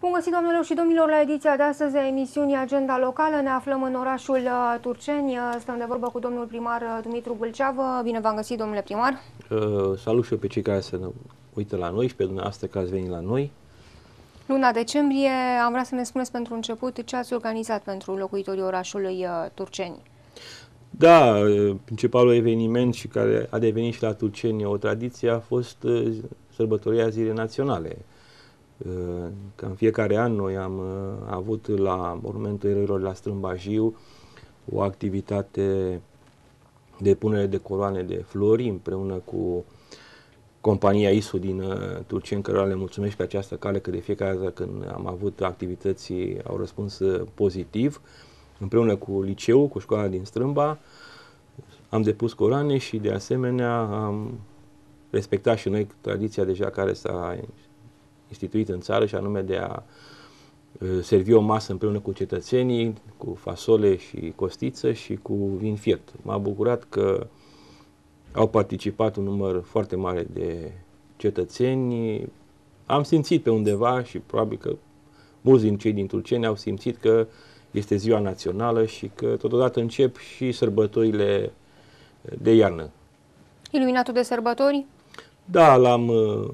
Bun găsit, doamnelor și domnilor, la ediția de astăzi a emisiunii Agenda Locală. Ne aflăm în orașul uh, Turceni. Uh, stăm de vorbă cu domnul primar uh, Dumitru Bâlceavă. Bine v-am găsit, domnule primar. Uh, salut și eu pe cei care se uită la noi și pe dumneavoastră că ați venit la noi. Luna decembrie, am vrea să ne spuneți pentru început ce ați organizat pentru locuitorii orașului Turceni. Da, principalul eveniment și care a devenit și la Turceni o tradiție a fost sărbătoria Zilei Naționale, Că în fiecare an noi am uh, avut la Monumentul Eroilor la Strâmbajiu o activitate de punere de coroane de flori împreună cu compania ISU din uh, Turcie, în care le mulțumesc pe această cale că de fiecare dată când am avut activități au răspuns uh, pozitiv, împreună cu liceul, cu școala din Strâmba, am depus coroane și de asemenea am respectat și noi tradiția deja care s-a instituit în țară și anume de a uh, servi o masă împreună cu cetățenii, cu fasole și costiță și cu vin fiert. M-a bucurat că au participat un număr foarte mare de cetățeni. Am simțit pe undeva și probabil că mulți din cei din Tulceni au simțit că este ziua națională și că totodată încep și sărbătorile uh, de iarnă. Iluminatul de sărbători? Da, l-am uh,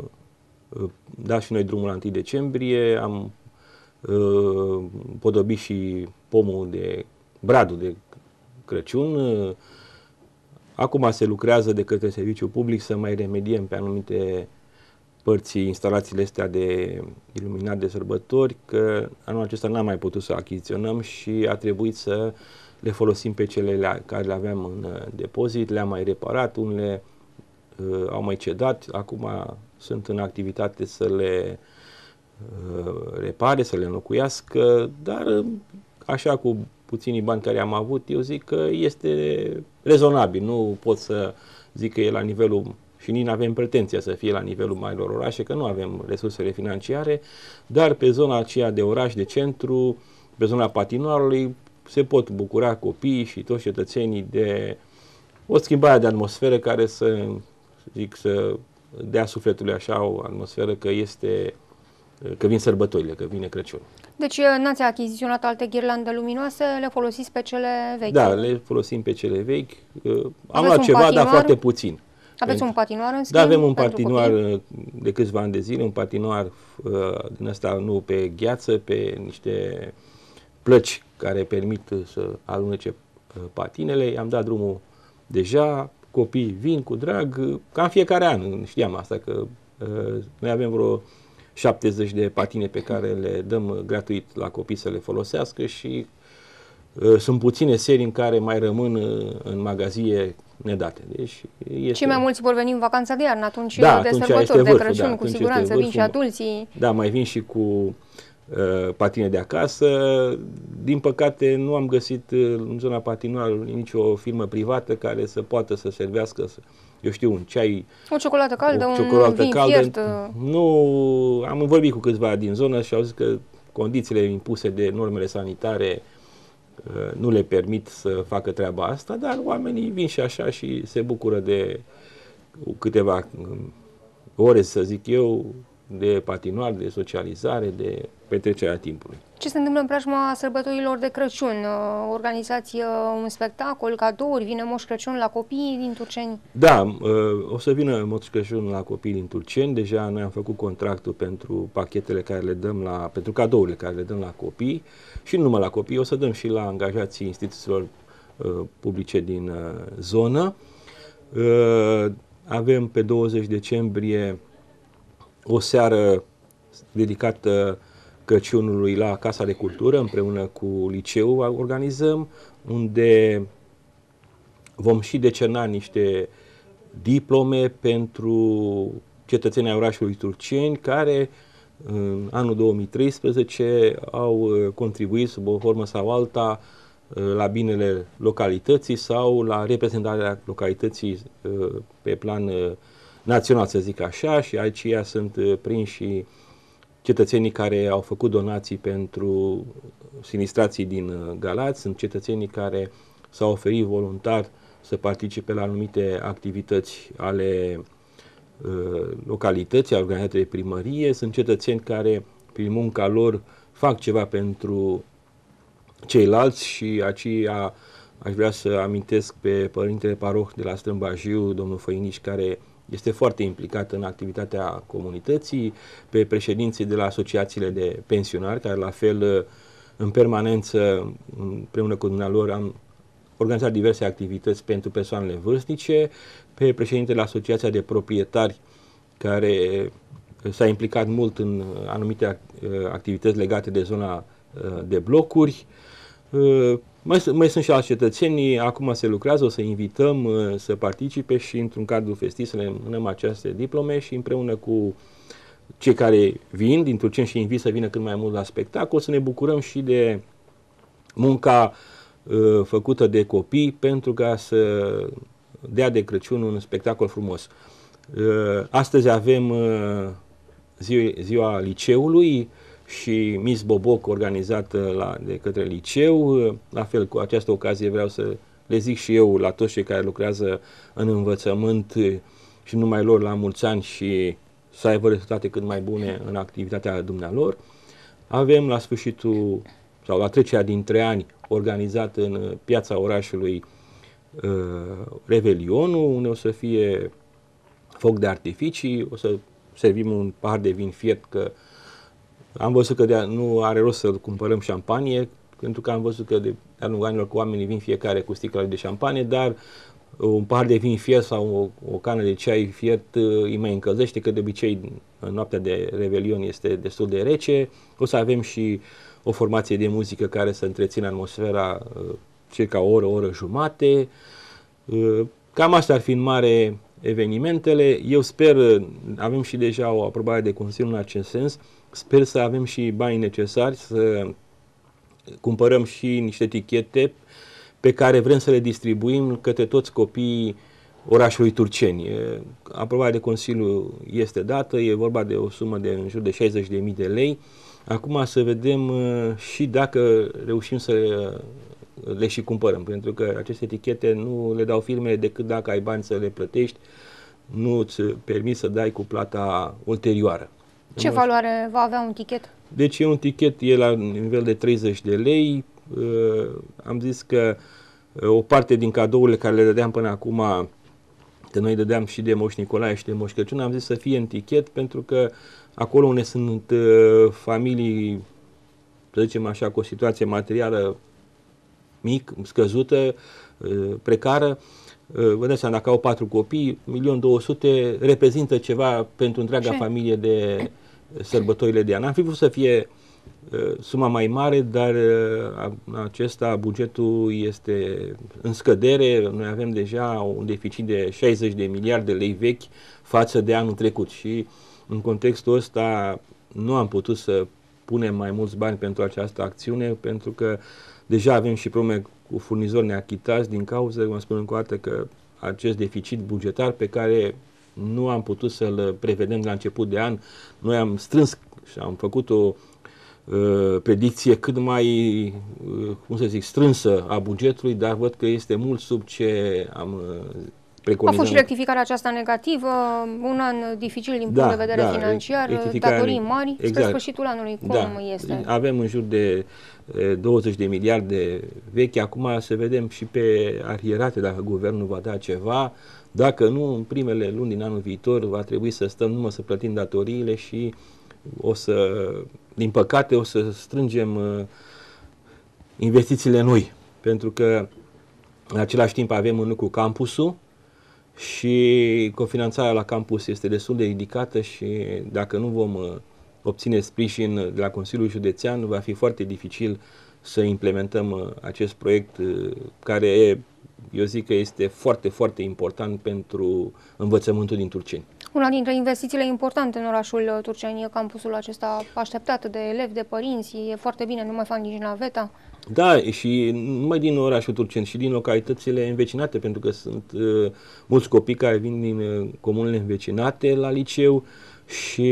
dat și noi drumul la 1 decembrie, am uh, podobit și pomul de bradul de Crăciun. Acum se lucrează de către serviciul public să mai remediem pe anumite părți instalațiile astea de iluminat de sărbători, că anul acesta n-am mai putut să achiziționăm și a trebuit să le folosim pe cele care le aveam în uh, depozit, le-am mai reparat, unele uh, au mai cedat, acum sunt în activitate să le uh, repare, să le înlocuiască, dar uh, așa cu puținii bani care am avut, eu zic că este rezonabil. Nu pot să zic că e la nivelul și nici nu avem pretenția să fie la nivelul marilor orașe, că nu avem resursele financiare, dar pe zona aceea de oraș, de centru, pe zona patinoarului, se pot bucura copiii și toți cetățenii de o schimbare de atmosferă care să, zic, să dea sufletului așa o atmosferă că este că vin sărbătorile, că vine Crăciun. Deci eh, n-ați achiziționat alte ghirlande luminoase, le folosiți pe cele vechi? Da, le folosim pe cele vechi. Eh, am luat ceva, patinoar? dar foarte puțin. Aveți pentru... un patinoar în da, schimb? Da, avem un patinoar copii? Eh, de câțiva ani de zile, un patinoar din ăsta nu pe gheață, pe niște plăci care permit să alunece patinele. I-am dat drumul deja, copii vin cu drag, cam fiecare an știam asta, că uh, noi avem vreo 70 de patine pe care le dăm gratuit la copii să le folosească și uh, sunt puține serii în care mai rămân uh, în magazie nedate. Deci este... Cei mai mulți vor veni în vacanța de iarnă, atunci da, de atunci sărbători, de Crăciun, da, cu siguranță, vin și adulții. Da, mai vin și cu Uh, patine de acasă. Din păcate nu am găsit uh, în zona patinoarului nicio firmă privată care să poată să servească, să, eu știu, un ceai... O ciocolată caldă, o ciocolată un caldă. Fiert. Uh. Nu, am vorbit cu câțiva din zonă și au zis că condițiile impuse de normele sanitare nu le permit să facă treaba asta, dar oamenii vin și așa și se bucură de câteva um, ore, să zic eu, de patinoar, de socializare, de petrecerea timpului. Ce se întâmplă în preajma sărbătorilor de Crăciun? Uh, organizați uh, un spectacol, cadouri, vine Moș Crăciun la copii din Turceni? Da, uh, o să vină Moș Crăciun la copii din Turceni. Deja noi am făcut contractul pentru pachetele care le dăm la, pentru cadourile care le dăm la copii și nu numai la copii, o să dăm și la angajații instituțiilor publice din zonă. Avem pe 20 decembrie o seară dedicată uh, Crăciunului la Casa de Cultură, împreună cu liceul organizăm, unde vom și decena niște diplome pentru cetățenii orașului Turceni care în anul 2013 au uh, contribuit sub o formă sau alta uh, la binele localității sau la reprezentarea localității uh, pe plan național, să zic așa, și aici sunt prinși și cetățenii care au făcut donații pentru sinistrații din uh, Galați, sunt cetățenii care s-au oferit voluntar să participe la anumite activități ale uh, localității, organizate de primărie, sunt cetățeni care prin munca lor fac ceva pentru ceilalți și aceea aș vrea să amintesc pe părintele paroh de la Strâmbajiu, domnul Făiniș, care este foarte implicat în activitatea comunității, pe președinții de la asociațiile de pensionari, care la fel în permanență, împreună cu dumnealor, am organizat diverse activități pentru persoanele vârstnice, pe președintele Asociația de Proprietari, care s-a implicat mult în anumite uh, activități legate de zona uh, de blocuri, uh, mai, mai sunt și alți cetățenii, acum se lucrează, o să invităm uh, să participe și într-un cadru festiv să le mânăm aceste diplome și împreună cu cei care vin din Turcen și invit să vină cât mai mult la spectacol, să ne bucurăm și de munca uh, făcută de copii pentru ca să dea de Crăciun un spectacol frumos. Uh, astăzi avem uh, zi, ziua liceului, uh, și Miss Boboc organizată la, de către liceu. La fel, cu această ocazie vreau să le zic și eu la toți cei care lucrează în învățământ și numai lor la mulți ani și să aibă rezultate cât mai bune în activitatea dumnealor. Avem la sfârșitul sau la trecerea dintre ani organizat în piața orașului uh, Revelionul, unde o să fie foc de artificii, o să servim un pahar de vin fiert că uh, am văzut că de nu are rost să cumpărăm șampanie, pentru că am văzut că de a lungul anilor cu oamenii vin fiecare cu sticla de șampanie, dar uh, un pahar de vin fiert sau o, o cană de ceai fiert îi mai încălzește, că de obicei în uh, noaptea de Revelion este destul de rece. O să avem și o formație de muzică care să întrețină atmosfera uh, circa o oră, o oră jumate. Cam asta ar fi în mare evenimentele. Eu sper, avem și deja o aprobare de Consiliu în acest sens, Sper să avem și banii necesari să cumpărăm și niște etichete pe care vrem să le distribuim către toți copiii orașului Turceni. Aprobarea de Consiliu este dată, e vorba de o sumă de în jur de 60.000 de lei. Acum să vedem și dacă reușim să le și cumpărăm, pentru că aceste etichete nu le dau firmele decât dacă ai bani să le plătești, nu îți permis să dai cu plata ulterioară. Ce În valoare va avea un tichet? Deci e un tichet, e la nivel de 30 de lei. Uh, am zis că uh, o parte din cadourile care le dădeam până acum, că noi dădeam și de Moș Nicolae și de Moș Crăciun, am zis să fie în tichet pentru că acolo unde sunt uh, familii, să zicem așa, cu o situație materială mic, scăzută, precară, vă dați seama, dacă au patru copii, 1.200.000 reprezintă ceva pentru întreaga Ce? familie de sărbătorile de an. Am fi vrut să fie uh, suma mai mare, dar uh, acesta, bugetul este în scădere. Noi avem deja un deficit de 60 de miliarde de lei vechi față de anul trecut și în contextul ăsta nu am putut să punem mai mulți bani pentru această acțiune, pentru că deja avem și probleme cu furnizori neachitați din cauza, cum spun încă o dată, că acest deficit bugetar pe care nu am putut să-l prevedem de la început de an. Noi am strâns și am făcut o uh, predicție cât mai, uh, cum să zic, strânsă a bugetului, dar văd că este mult sub ce am uh, preconizăm. A fost și rectificarea aceasta negativă, un an dificil din punct da, de vedere da, financiar, datorii mari, exact. spre sfârșitul anului, cum da. este? Avem în jur de 20 de miliarde vechi, acum să vedem și pe arhierate dacă guvernul va da ceva, dacă nu, în primele luni din anul viitor va trebui să stăm numai să plătim datoriile și o să, din păcate, o să strângem investițiile noi, pentru că în același timp avem în lucru, campusul, și cofinanțarea la campus este destul de ridicată și dacă nu vom uh, obține sprijin de la Consiliul Județean, va fi foarte dificil să implementăm uh, acest proiect uh, care e, eu zic că este foarte, foarte important pentru învățământul din Turceni. Una dintre investițiile importante în orașul Turceni e campusul acesta așteptat de elevi, de părinți. E foarte bine, nu mai fac nici naveta. Da, și nu numai din orașul Turceni, și din localitățile învecinate, pentru că sunt uh, mulți copii care vin din uh, comunele învecinate la liceu și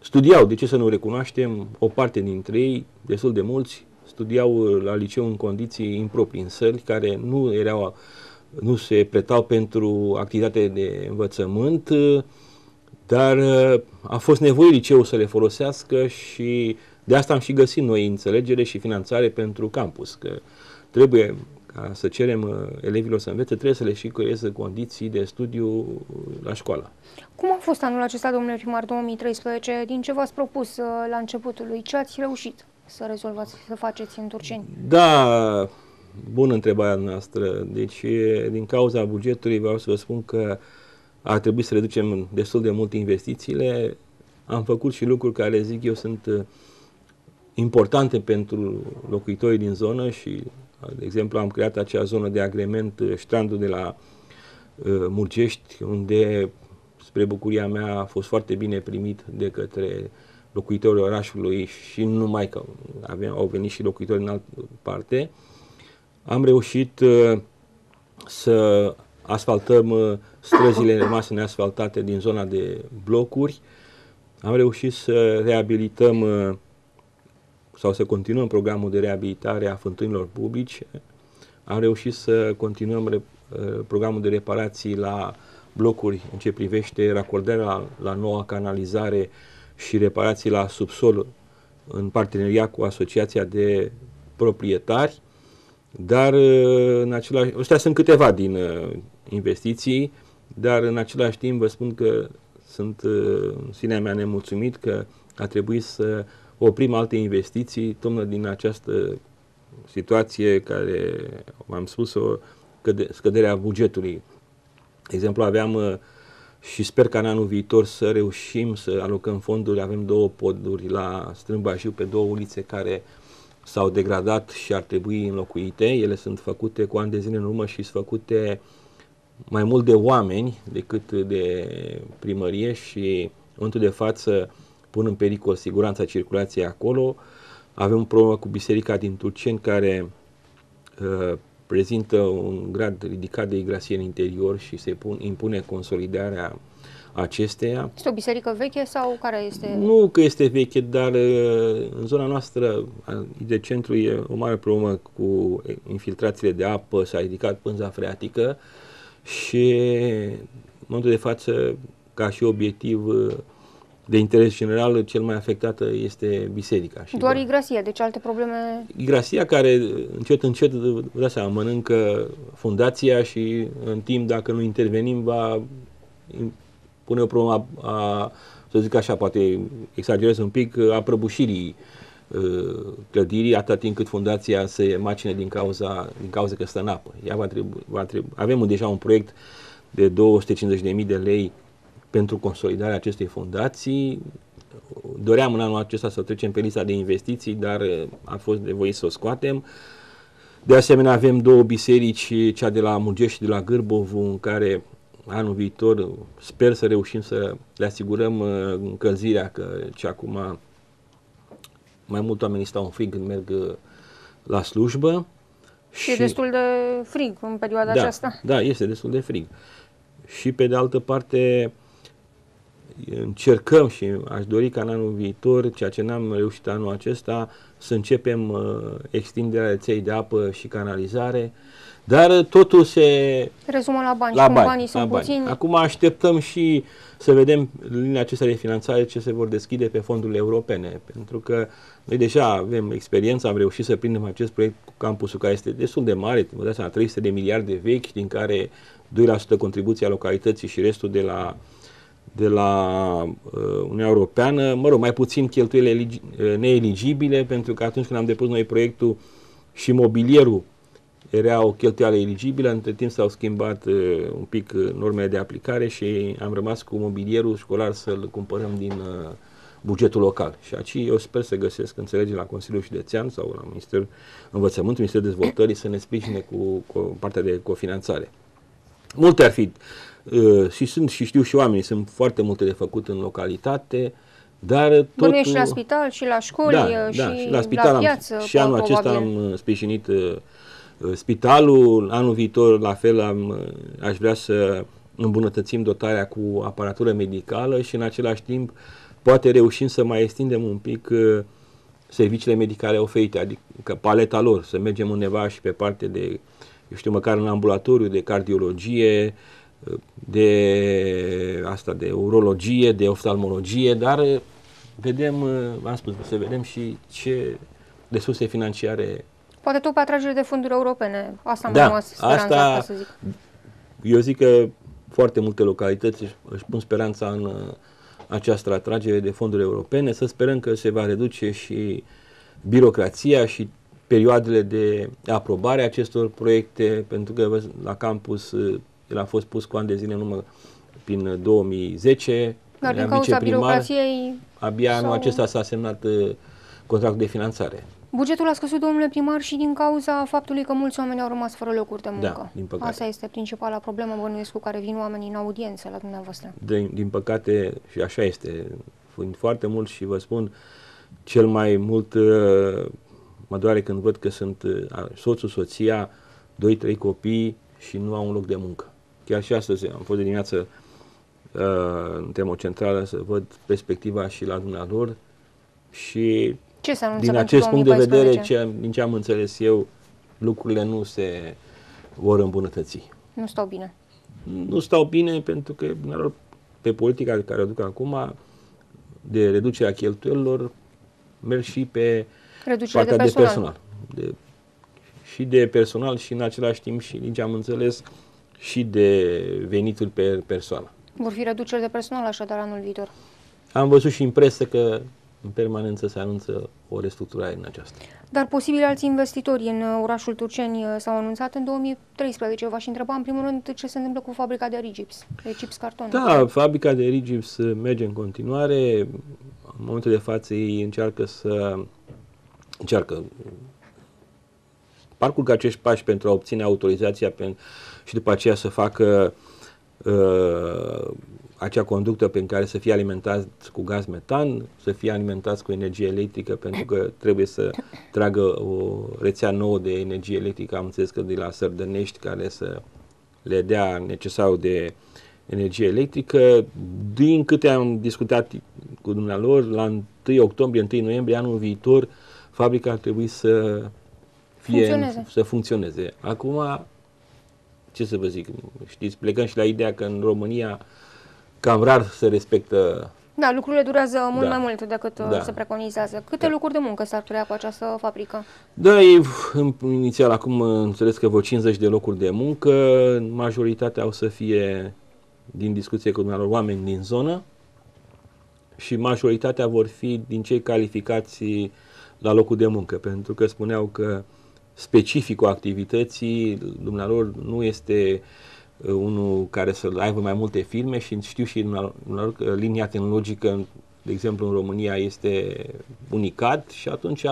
studiau, de ce să nu recunoaștem, o parte dintre ei, destul de mulți, studiau la liceu în condiții improprii, în sări, care nu erau nu se pretau pentru activitate de învățământ, dar uh, a fost nevoie liceul să le folosească și de asta am și găsit noi înțelegere și finanțare pentru campus, că trebuie ca să cerem uh, elevilor să învețe, trebuie să le și creeze condiții de studiu uh, la școală. Cum a fost anul acesta, domnule primar, 2013? Din ce v-ați propus la începutul lui? Ce ați reușit să rezolvați, să faceți în Turceni? Da, bună întrebarea noastră. Deci, din cauza bugetului, vreau să vă spun că ar trebui să reducem destul de mult investițiile. Am făcut și lucruri care, zic eu, sunt uh, importante pentru locuitorii din zonă și, uh, de exemplu, am creat acea zonă de agrement, ștrandul uh, de la uh, Murgești, unde, spre bucuria mea, a fost foarte bine primit de către locuitorii orașului și nu numai că avem, au venit și locuitori în altă parte. Uh, am reușit uh, să asfaltăm uh, străzile rămase neasfaltate din zona de blocuri, am reușit să reabilităm uh, sau să continuăm programul de reabilitare a fântânilor publice, am reușit să continuăm programul de reparații la blocuri în ce privește racordarea la, la noua canalizare și reparații la subsol în parteneria cu Asociația de Proprietari. Dar uh, în același, ăștia sunt câteva din uh, investiții, dar în același timp vă spun că sunt uh, în sinea mea nemulțumit că a trebuit să oprim alte investiții, tocmai din această situație care, v-am spus-o, scăderea bugetului. De exemplu, aveam și sper ca în anul viitor să reușim să alocăm fonduri. Avem două poduri la Strâmbajiu, pe două ulițe care uh, s-au degradat și ar trebui înlocuite. Ele sunt făcute cu ani de zile în urmă și sunt făcute mai mult de oameni decât de primărie și în de față pun în pericol siguranța circulației acolo. Avem o problemă cu biserica din Turceni care uh, prezintă un grad ridicat de igrasie în interior și se pun, impune consolidarea acesteia. Este o biserică veche sau care este? Nu că este veche, dar uh, în zona noastră de centru e o mare problemă cu infiltrațiile de apă, s-a ridicat pânza freatică și în momentul de față, ca și obiectiv uh, de interes general, cel mai afectată este biserica. Și Doar da. igrasia, deci alte probleme? Igrasia care încet, încet, vă dați seama, mănâncă fundația și în timp, dacă nu intervenim, va pune o problemă a, a, să zic așa, poate exagerez un pic, a prăbușirii clădirii atât timp cât fundația se macine din cauza, din cauza că stă în apă. Ea va trebui, va trebui, avem deja un proiect de 250.000 de lei pentru consolidarea acestei fundații. Doream în anul acesta să o trecem pe lista de investiții, dar a fost nevoie să o scoatem. De asemenea, avem două biserici, cea de la Mugești și de la Gârbovu, în care anul viitor sper să reușim să le asigurăm uh, încălzirea, că ce acum mai mult oamenii stau în frig când merg uh, la slujbă. Și, și destul de frig în perioada da, aceasta. Da, este destul de frig. Și pe de altă parte, încercăm și aș dori ca în anul viitor, ceea ce n-am reușit anul acesta, să începem uh, extinderea rețelei de apă și canalizare, dar totul se... Rezumă la bani, la și cum bani, banii la sunt bani. puțini. Acum așteptăm și să vedem linia acestea de finanțare ce se vor deschide pe fondurile europene, pentru că noi deja avem experiență, am reușit să prindem acest proiect cu campusul care este destul de mare, vă dați seama, 300 de miliarde vechi, din care 2% contribuția localității și restul de la uh, de la uh, Uniunea Europeană, mă rog, mai puțin cheltuielile uh, neeligibile, pentru că atunci când am depus noi proiectul și mobilierul era o cheltuială eligibilă, între timp s-au schimbat uh, un pic uh, normele de aplicare și am rămas cu mobilierul școlar să-l cumpărăm din uh, bugetul local. Și aici eu sper să găsesc înțelegere la Consiliul Județean sau la Ministerul Învățământului, Ministerul Dezvoltării să ne sprijine cu, cu partea de cofinanțare. Multe ar fi Uh, și sunt și știu și oamenii, sunt foarte multe de făcut în localitate, dar totul... Bănuiești și la spital, și la școli, da, și, uh, da, și la, spital la piață, am, Și anul probabil. acesta am uh, sprijinit uh, spitalul, anul viitor la fel am, aș vrea să îmbunătățim dotarea cu aparatură medicală și în același timp poate reușim să mai extindem un pic uh, serviciile medicale oferite, adică paleta lor, să mergem undeva și pe parte de, eu știu, măcar în ambulatoriu, de cardiologie, de asta, de urologie, de oftalmologie, dar eh, vedem, eh, am spus, să vedem și ce resurse financiare. Poate tu pe atragere de fonduri europene, asta am da, rămas asta, să zic. Eu zic că foarte multe localități își pun speranța în eh, această atragere de fonduri europene, să sperăm că se va reduce și birocrația și perioadele de aprobare a acestor proiecte, pentru că la campus el a fost pus cu ani de zile în urmă prin 2010. Uh, Dar din cauza birocrației... Abia sau... anul acesta s-a semnat uh, contractul de finanțare. Bugetul a scăzut, domnule primar, și din cauza faptului că mulți oameni au rămas fără locuri de muncă. Da, din păcate. Asta este principala problemă, bănuiesc, cu care vin oamenii în audiență la dumneavoastră. Din, din păcate, și așa este, fiind foarte mult și vă spun, cel mai mult uh, mă doare când văd că sunt soțul, soția, doi, trei copii și nu au un loc de muncă. Chiar și astăzi am fost de dimineață uh, în centrală să văd perspectiva și la dumneavoastră și ce se din acest punct 2014? de vedere, ce, din ce am înțeles eu, lucrurile nu se vor îmbunătăți. Nu stau bine. Nu stau bine pentru că pe politica care o duc acum de reducerea cheltuielilor merg și pe Reducerea partea de personal. De personal. De, și de personal și în același timp și din ce am înțeles și de venitul pe persoană. Vor fi reduceri de personal așadar anul viitor. Am văzut și în presă că în permanență se anunță o restructurare în aceasta. Dar posibil alți investitori în uh, orașul Turceni uh, s-au anunțat în 2013. V-aș întreba în primul rând ce se întâmplă cu fabrica de Rigips, de chips carton. Da, fabrica de Rigips uh, merge în continuare. În momentul de față ei încearcă să încearcă parcurg acești pași pentru a obține autorizația pentru și după aceea să facă uh, acea conductă prin care să fie alimentați cu gaz metan, să fie alimentați cu energie electrică, pentru că trebuie să tragă o rețea nouă de energie electrică, am înțeles că de la Sărdănești, care să le dea necesarul de energie electrică. Din câte am discutat cu dumnealor, la 1 octombrie, 1 noiembrie, anul viitor, fabrica ar trebui să fie, funcționeze. să funcționeze. Acum ce să vă zic, știți, plecăm și la ideea că în România cam rar se respectă da, lucrurile durează mult da. mai mult decât uh, da. se preconizează. Câte da. locuri de muncă s-ar crea cu această fabrică? Da, e, în, inițial acum uh, înțeles că vă 50 de locuri de muncă, majoritatea o să fie din discuție cu dumneavoastră oameni din zonă și majoritatea vor fi din cei calificați la locul de muncă, pentru că spuneau că uh, specificul activității dumnealor nu este uh, unul care să aibă mai multe filme și știu și dumnealor că linia tehnologică, de exemplu, în România este unicat și atunci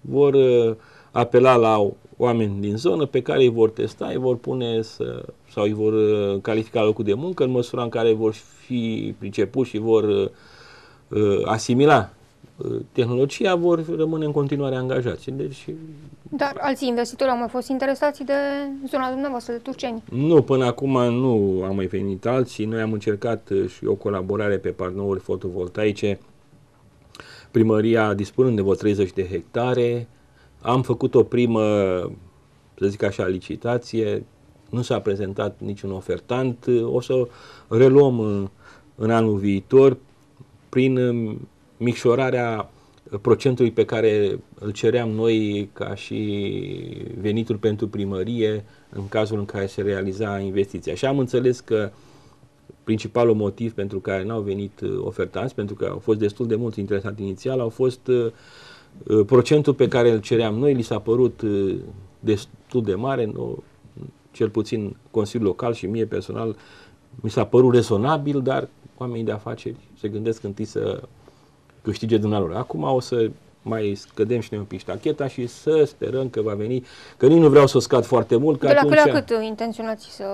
vor uh, apela la oameni din zonă pe care îi vor testa, îi vor pune să, sau îi vor uh, califica locul de muncă în măsura în care vor fi pricepuți și vor asimila tehnologia, vor rămâne în continuare angajați. Deci dar alții investitori au mai fost interesați de zona dumneavoastră, de Turceni? Nu, până acum nu am mai venit alții. Noi am încercat uh, și o colaborare pe panouri fotovoltaice. Primăria dispunând de vreo 30 de hectare, am făcut o primă, să zic așa, licitație, nu s-a prezentat niciun ofertant, o să reluăm uh, în anul viitor prin uh, micșorarea procentului pe care îl ceream noi ca și venitul pentru primărie în cazul în care se realiza investiția. Și am înțeles că principalul motiv pentru care n-au venit uh, ofertanți, pentru că au fost destul de mulți interesați inițial, au fost uh, uh, procentul pe care îl ceream noi, li s-a părut destul de mare, nu, cel puțin Consiliul Local și mie personal mi s-a părut rezonabil, dar oamenii de afaceri se gândesc întâi să câștige dumnealor. Acum o să mai scădem și noi un pic tacheta și să sperăm că va veni, că nici nu vreau să scad foarte mult. Că de la atunci... cât la cât intenționați să,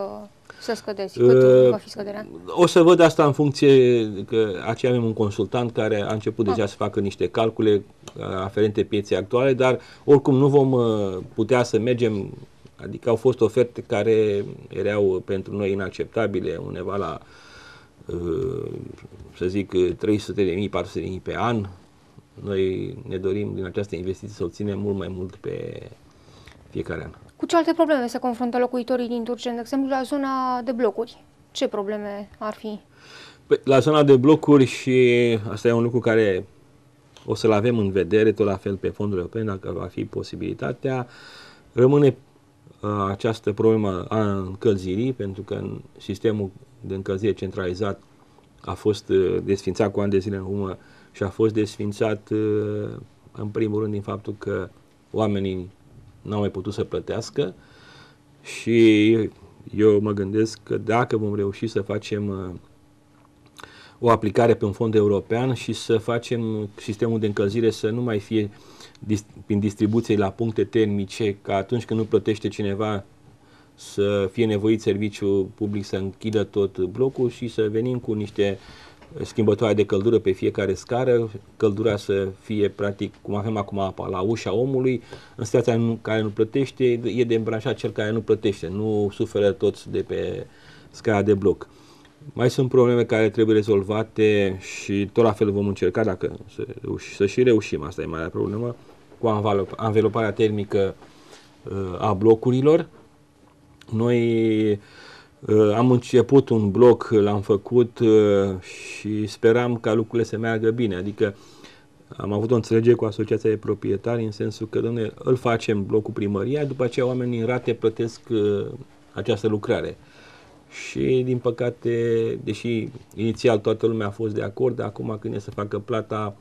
să scădeți? Cât uh, va fi scăderea? O să văd asta în funcție că aceea avem un consultant care a început ah. deja să facă niște calcule uh, aferente pieței actuale, dar oricum nu vom uh, putea să mergem Adică au fost oferte care erau pentru noi inacceptabile, undeva la să zic, 300 de mii, 400 de mii pe an. Noi ne dorim din această investiție să obținem mult mai mult pe fiecare an. Cu ce alte probleme se confruntă locuitorii din Turcia, de exemplu, la zona de blocuri? Ce probleme ar fi? Pe, păi, la zona de blocuri și asta e un lucru care o să-l avem în vedere, tot la fel pe fondul european, dacă va fi posibilitatea, rămâne uh, această problemă a încălzirii, pentru că în sistemul de încălzire centralizat a fost uh, desfințat cu ani de zile în urmă și a fost desfințat uh, în primul rând din faptul că oamenii n-au mai putut să plătească și eu mă gândesc că dacă vom reuși să facem uh, o aplicare pe un fond european și să facem sistemul de încălzire să nu mai fie prin distribuție la puncte termice, că atunci când nu plătește cineva să fie nevoit serviciul public să închidă tot blocul și să venim cu niște schimbătoare de căldură pe fiecare scară, căldura să fie practic, cum avem acum apa, la ușa omului, în situația în care nu plătește, e de îmbrășat cel care nu plătește, nu suferă toți de pe scara de bloc. Mai sunt probleme care trebuie rezolvate și tot la fel vom încerca dacă să, reuși, să și reușim, asta e marea problemă, cu anveloparea termică uh, a blocurilor, noi uh, am început un bloc uh, l-am făcut uh, și speram ca lucrurile să meargă bine. Adică am avut o înțelegere cu Asociația de Proprietari în sensul că, domne, îl facem blocul cu primăria, după aceea oamenii în rate plătesc această lucrare. Și, din păcate, deși inițial toată lumea a fost de acord, acum când e să facă plata,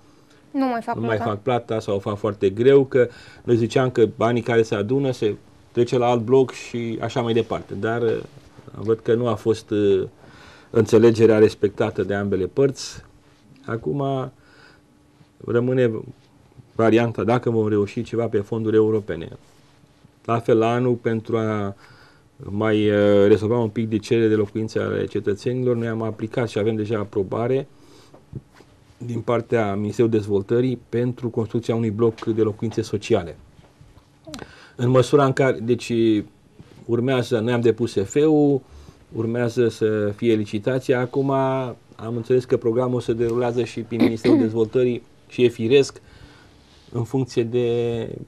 nu mai fac, nu plata. mai fac plata sau o fac foarte greu, că noi ziceam că banii care se adună se trece la alt bloc și așa mai departe. Dar uh, văd că nu a fost uh, înțelegerea respectată de ambele părți. Acum rămâne varianta dacă vom reuși ceva pe fonduri europene. La fel, la anul, pentru a mai uh, rezolva un pic de cerere de locuințe ale cetățenilor, noi am aplicat și avem deja aprobare din partea Ministerului Dezvoltării pentru construcția unui bloc de locuințe sociale. În măsura în care, deci urmează, noi am depus SF-ul, urmează să fie licitația. Acum am înțeles că programul se derulează și prin Ministerul Dezvoltării și e firesc în funcție de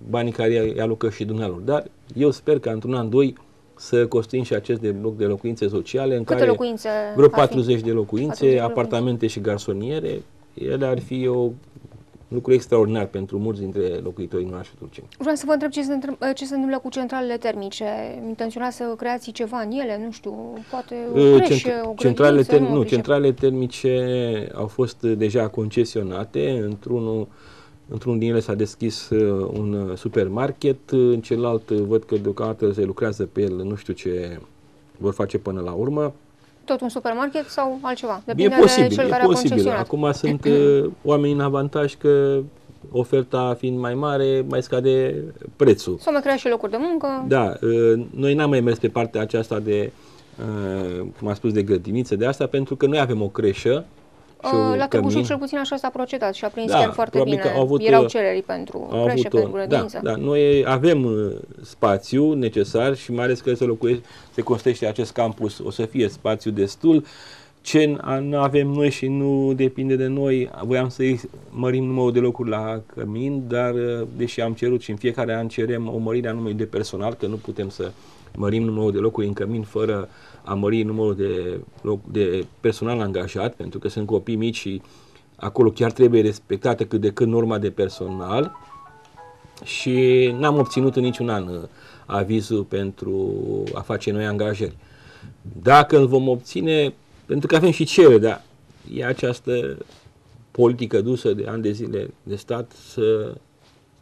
banii care îi alocă și dumnealor. Dar eu sper că într-un an, doi, să construim și acest de bloc de locuințe sociale în Câte care locuințe vreo 40 de locuințe, 40 de apartamente și garsoniere, ele ar fi o lucru extraordinar pentru mulți dintre locuitorii din orașul Turceni. Vreau să vă întreb ce se, întreb, ă, ce se întâmplă cu centralele termice. Intenționați să creați ceva în ele? Nu știu, poate ă, o Cent- o centralele ter- Nu, nu centralele termice au fost ă, deja concesionate. Într-unul Într-un din ele s-a deschis un supermarket, în celălalt văd că deocamdată se lucrează pe el, nu știu ce vor face până la urmă tot un supermarket sau altceva. Depinde e posibil, de cel e care posibil. a Acum sunt uh, oamenii în avantaj că oferta fiind mai mare, mai scade prețul. Sau mai crea și locuri de muncă. Da, uh, noi n-am mai mers pe partea aceasta de, uh, cum am spus, de grădiniță, de asta, pentru că noi avem o creșă Uh, la Târgu cel puțin așa s-a procedat și a prins da, chiar foarte bine. Că au avut, Erau uh, cereri pentru creșe, avut, uh, pentru grădință. Da, da, noi avem spațiu necesar și mai ales că se, locuiește, se construiește acest campus, o să fie spațiu destul. Ce nu avem noi și nu depinde de noi, voiam să mărim numărul de locuri la cămin, dar deși am cerut și în fiecare an cerem o mărire a numărului de personal, că nu putem să mărim numărul de locuri în cămin fără uh, a mări numărul de, de personal angajat, pentru că sunt copii mici și acolo chiar trebuie respectată cât de cât norma de personal și n-am obținut în niciun an uh, avizul pentru a face noi angajări. Dacă îl vom obține, pentru că avem și cele, dar e această politică dusă de ani de zile de stat să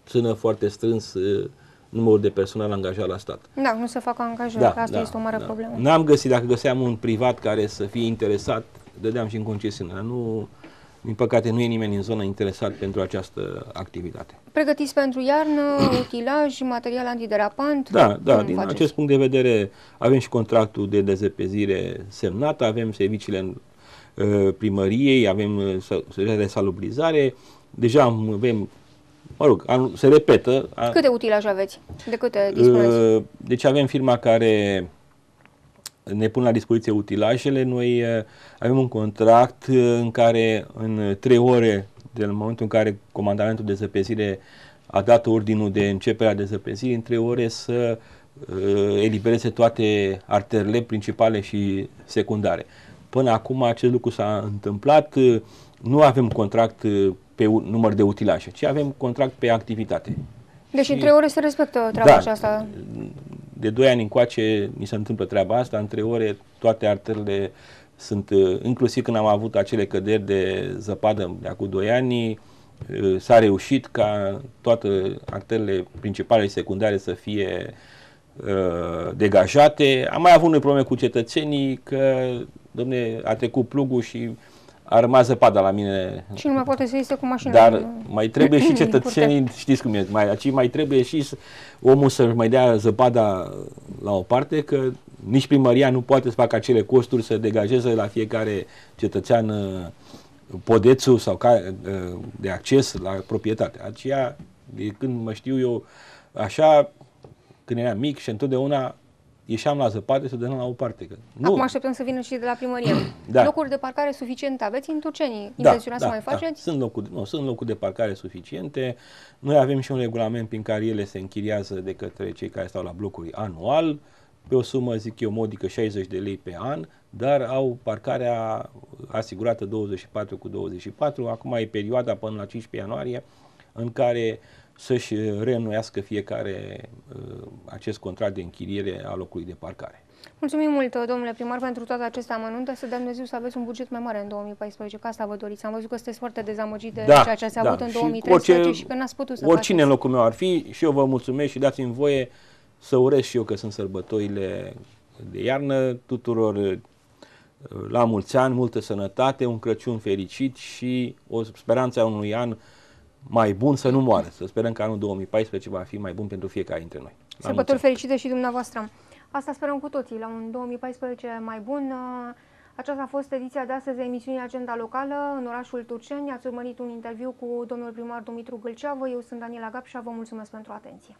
țină foarte strâns uh, numărul de personal angajat la stat. Da, nu se fac angajări, da, că asta da, este o mare da. problemă. N-am găsit, dacă găseam un privat care să fie interesat, dădeam și în concesiune, dar nu, din păcate nu e nimeni în zonă interesat pentru această activitate. Pregătiți pentru iarnă, utilaj, material antiderapant? Da, da, din faceți? acest punct de vedere avem și contractul de dezăpezire semnat, avem serviciile uh, primăriei, avem uh, serviciile de salubrizare, deja avem mă rog, anul, se repetă. Câte utilaje aveți? De câte dispuneți? Uh, deci avem firma care ne pun la dispoziție utilajele. Noi uh, avem un contract uh, în care în trei ore de la momentul în care comandamentul de zăpezire a dat ordinul de începerea de zăpezire, în trei ore să elibereze toate arterele principale și secundare. Până acum acest lucru s-a întâmplat, nu avem contract pe un număr de utilaje, ci avem contract pe activitate. Deci și, în trei ore se respectă treaba da, aceasta. De doi ani încoace mi se întâmplă treaba asta, în trei ore toate artările sunt, uh, inclusiv când am avut acele căderi de zăpadă de acum doi ani, uh, s-a reușit ca toate arterele principale și secundare să fie uh, degajate. Am mai avut noi probleme cu cetățenii că, domne, a trecut plugul și uh, a rămas zăpada la mine. Și nu mai poate să iese cu mașina. Dar mai trebuie și cetățenii, știți cum e, mai, aici mai trebuie și omul să-și mai dea zăpada la o parte, că nici primăria nu poate să facă acele costuri să degajeze la fiecare cetățean uh, podețul sau ca, uh, de acces la proprietate. Aceea, de când mă știu eu, așa, când eram mic și întotdeauna ieșeam la zăpadă să dăm la o parte. Că nu. Acum așteptăm să vină și de la primărie. da. Locuri de parcare suficiente aveți în Turcenii? da, da, să mai da. faceți? Da. Sunt, locuri, nu, sunt locuri de parcare suficiente. Noi avem și un regulament prin care ele se închiriază de către cei care stau la blocuri anual, pe o sumă, zic eu, modică 60 de lei pe an, dar au parcarea asigurată 24 cu 24. Acum e perioada până la 15 ianuarie în care să-și reînnoiască fiecare uh, acest contract de închiriere a locului de parcare. Mulțumim mult, domnule primar, pentru toate aceste amănunte. Să dăm Dumnezeu să aveți un buget mai mare în 2014, că asta vă doriți. Am văzut că sunteți foarte dezamăgit de da, ceea ce ați da. avut în 2013 și, orice, și că n-ați putut să Oricine faceți. în locul meu ar fi și eu vă mulțumesc și dați-mi voie să urez și eu că sunt sărbătorile de iarnă tuturor uh, la mulți ani, multă sănătate, un Crăciun fericit și o speranță a unui an mai bun să nu moară. Să sperăm că anul 2014 va fi mai bun pentru fiecare dintre noi. Sărbători fericite și dumneavoastră. Asta sperăm cu toții, la un 2014 mai bun. Uh, aceasta a fost ediția de astăzi a emisiunii Agenda Locală în orașul Turceni. Ați urmărit un interviu cu domnul primar Dumitru Gâlceavă. Eu sunt Daniela Gapșa. Vă mulțumesc pentru atenție.